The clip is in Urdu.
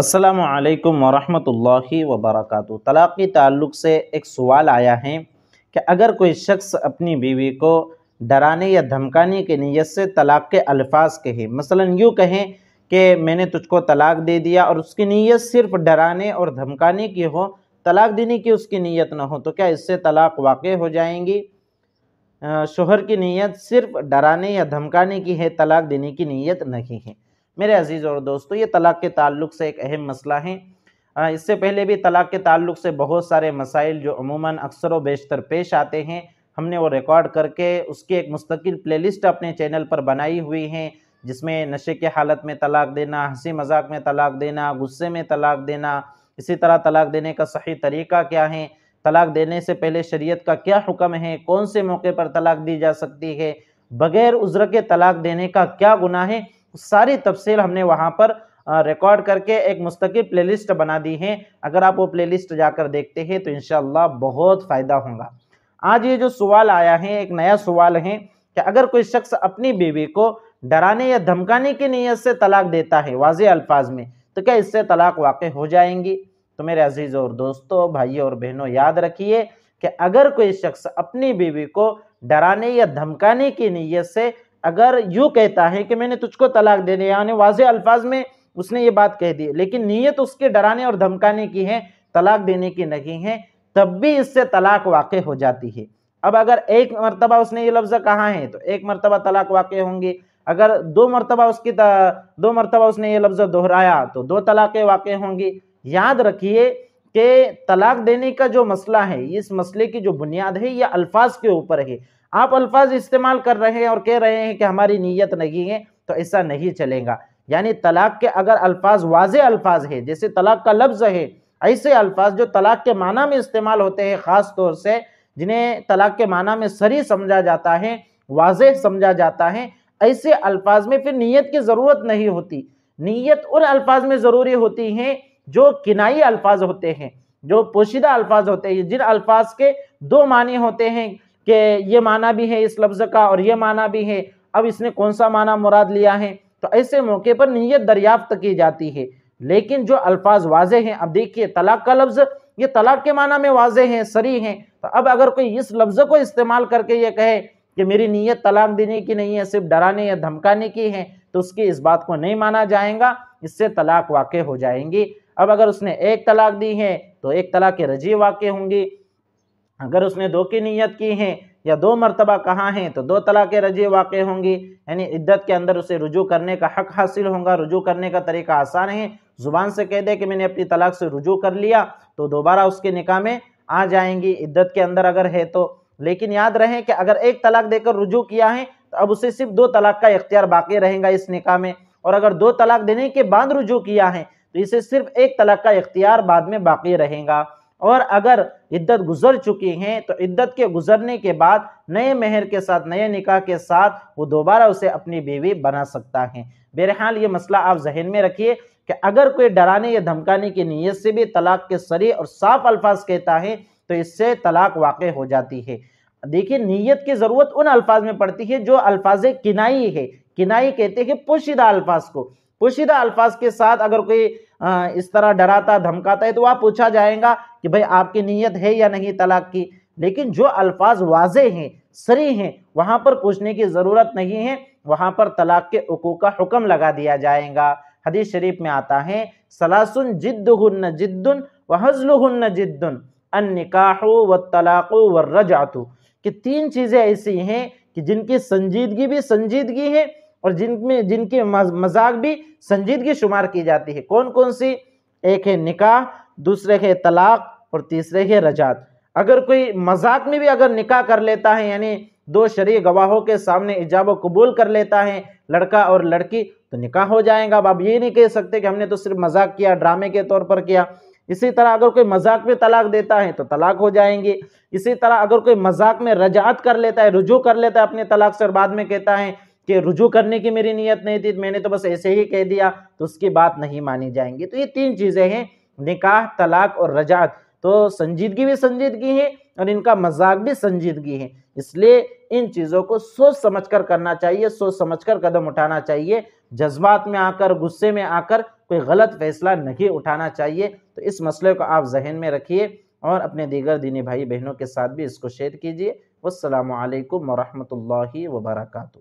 السلام علیکم ورحمۃ اللہ وبرکاتہ طلاقی تعلق سے ایک سوال آیا ہے کہ اگر کوئی شخص اپنی بیوی کو ڈرانے یا دھمکانے کی نیت سے طلاق کے الفاظ کہے مثلا یوں کہیں کہ میں نے تجھ کو طلاق دے دیا اور اس کی نیت صرف ڈرانے اور دھمکانے کی ہو طلاق دینے کی اس کی نیت نہ ہو تو کیا اس سے طلاق واقع ہو جائیں گی شوہر کی نیت صرف ڈرانے یا دھمکانے کی ہے طلاق دینے کی نیت نہیں ہے میرے عزیز اور دوستو یہ طلاق کے تعلق سے ایک اہم مسئلہ ہیں اس سے پہلے بھی طلاق کے تعلق سے بہت سارے مسائل جو عموماً اکثر و بیشتر پیش آتے ہیں ہم نے وہ ریکارڈ کر کے اس کی ایک مستقل پلے لسٹ اپنے چینل پر بنائی ہوئی ہیں جس میں نشے کے حالت میں طلاق دینا ہنسی مذاق میں طلاق دینا غصے میں طلاق دینا اسی طرح طلاق دینے کا صحیح طریقہ کیا ہے طلاق دینے سے پہلے شریعت کا کیا حکم ہے کون سے موقع پر طلاق دی جا سکتی ہے بغیر عذر کے طلاق دینے کا کیا گناہ ہے ساری تفصیل ہم نے وہاں پر ریکارڈ کر کے ایک مستقل پلے لسٹ بنا دی ہے اگر آپ وہ پلے لسٹ جا کر دیکھتے ہیں تو انشاءاللہ بہت فائدہ ہوگا آج یہ جو سوال آیا ہے ایک نیا سوال ہے کہ اگر کوئی شخص اپنی بیوی کو ڈرانے یا دھمکانے کی نیت سے طلاق دیتا ہے واضح الفاظ میں تو کیا اس سے طلاق واقع ہو جائیں گی تو میرے عزیز اور دوستو بھائیوں اور بہنوں یاد رکھیے کہ اگر کوئی شخص اپنی بیوی کو ڈرانے یا دھمکانے کی نیت سے اگر یوں کہتا ہے کہ میں نے تجھ کو طلاق دے دیا یعنی واضح الفاظ میں اس نے یہ بات کہہ دی لیکن نیت اس کے ڈرانے اور دھمکانے کی ہے طلاق دینے کی نہیں ہے تب بھی اس سے طلاق واقع ہو جاتی ہے اب اگر ایک مرتبہ اس نے یہ لفظ کہا ہے تو ایک مرتبہ طلاق واقع ہوں گے اگر دو مرتبہ اس کی دو مرتبہ اس نے یہ لفظ دہرایا تو دو طلاق واقع ہوں گی یاد رکھیے کہ طلاق دینے کا جو مسئلہ ہے اس مسئلے کی جو بنیاد ہے یہ الفاظ کے اوپر ہے آپ الفاظ استعمال کر رہے ہیں اور کہہ رہے ہیں کہ ہماری نیت نہیں ہے تو ایسا نہیں چلے گا یعنی طلاق کے اگر الفاظ واضح الفاظ ہے جیسے طلاق کا لفظ ہے ایسے الفاظ جو طلاق کے معنی میں استعمال ہوتے ہیں خاص طور سے جنہیں طلاق کے معنی میں سری سمجھا جاتا ہے واضح سمجھا جاتا ہے ایسے الفاظ میں پھر نیت کی ضرورت نہیں ہوتی نیت ان الفاظ میں ضروری ہوتی ہیں جو کنائی الفاظ ہوتے ہیں جو پوشیدہ الفاظ ہوتے ہیں جن الفاظ کے دو معنی ہوتے ہیں کہ یہ معنی بھی ہے اس لفظ کا اور یہ معنی بھی ہے اب اس نے کون سا معنی مراد لیا ہے تو ایسے موقع پر نیت دریافت کی جاتی ہے لیکن جو الفاظ واضح ہیں اب دیکھیے طلاق کا لفظ یہ طلاق کے معنی میں واضح ہیں سری ہیں تو اب اگر کوئی اس لفظ کو استعمال کر کے یہ کہے کہ میری نیت طلاق دینے کی نہیں ہے صرف ڈرانے یا دھمکانے کی ہے تو اس کی اس بات کو نہیں مانا جائے گا اس سے طلاق واقع ہو جائیں گی اب اگر اس نے ایک طلاق دی ہے تو ایک طلاق رجی واقع ہوں گی اگر اس نے دو کی نیت کی ہیں یا دو مرتبہ کہاں ہیں تو دو طلاق رجی واقع ہوں گی یعنی عدت کے اندر اسے رجوع کرنے کا حق حاصل ہوگا رجوع کرنے کا طریقہ آسان ہے زبان سے کہہ دے کہ میں نے اپنی طلاق سے رجوع کر لیا تو دوبارہ اس کے نکاح میں آ جائیں گی عدت کے اندر اگر ہے تو لیکن یاد رہے کہ اگر ایک طلاق دے کر رجوع کیا ہے تو اب اسے صرف دو طلاق کا اختیار باقی رہیں گا اس نکاح میں اور اگر دو طلاق دینے کے بعد رجوع کیا ہے تو اسے صرف ایک طلاق کا اختیار بعد میں باقی رہے گا اور اگر عدت گزر چکی ہیں تو عدت کے گزرنے کے بعد نئے مہر کے ساتھ نئے نکاح کے ساتھ وہ دوبارہ اسے اپنی بیوی بنا سکتا ہے بہرحال یہ مسئلہ آپ ذہن میں رکھیے کہ اگر کوئی ڈرانے یا دھمکانے کی نیت سے بھی طلاق کے سری اور صاف الفاظ کہتا ہے تو اس سے طلاق واقع ہو جاتی ہے دیکھیں نیت کی ضرورت ان الفاظ میں پڑتی ہے جو الفاظ کنائی ہے کنائی کہتے ہیں پوشیدہ الفاظ کو پوشیدہ الفاظ کے ساتھ اگر کوئی اس طرح ڈراتا دھمکاتا ہے تو آپ پوچھا جائے گا کہ بھئی آپ کی نیت ہے یا نہیں طلاق کی لیکن جو الفاظ واضح ہیں سری ہیں وہاں پر پوچھنے کی ضرورت نہیں ہے وہاں پر طلاق کے حقوق کا حکم لگا دیا جائے گا حدیث شریف میں آتا ہے سلاسن جدہن جدن وحزلہن جدن النکاح والطلاق والرجعت کہ تین چیزیں ایسی ہیں کہ جن کی سنجیدگی بھی سنجیدگی ہے اور جن میں جن کی مذاق بھی سنجیدگی شمار کی جاتی ہے کون کون سی ایک ہے نکاح دوسرے ہے طلاق اور تیسرے ہے رجات اگر کوئی مذاق میں بھی اگر نکاح کر لیتا ہے یعنی دو شریع گواہوں کے سامنے ایجاب و قبول کر لیتا ہے لڑکا اور لڑکی تو نکاح ہو جائے گا اب آپ یہ نہیں کہہ سکتے کہ ہم نے تو صرف مذاق کیا ڈرامے کے طور پر کیا اسی طرح اگر کوئی مذاق میں طلاق دیتا ہے تو طلاق ہو جائیں گی اسی طرح اگر کوئی مذاق میں رجعت کر لیتا ہے رجوع کر لیتا ہے اپنے طلاق سے اور بعد میں کہتا ہے کہ رجوع کرنے کی میری نیت نہیں تھی میں نے تو بس ایسے ہی کہہ دیا تو اس کی بات نہیں مانی جائیں گی تو یہ تین چیزیں ہیں نکاح طلاق اور رجعت تو سنجیدگی بھی سنجیدگی ہے اور ان کا مذاق بھی سنجیدگی ہے اس لیے ان چیزوں کو سوچ سمجھ کر کرنا چاہیے سوچ سمجھ کر قدم اٹھانا چاہیے جذبات میں آ کر غصے میں آ کر کوئی غلط فیصلہ نہیں اٹھانا چاہیے تو اس مسئلے کو آپ ذہن میں رکھیے اور اپنے دیگر دینی بھائی بہنوں کے ساتھ بھی اس کو شیئر کیجیے السلام علیکم ورحمۃ اللہ وبرکاتہ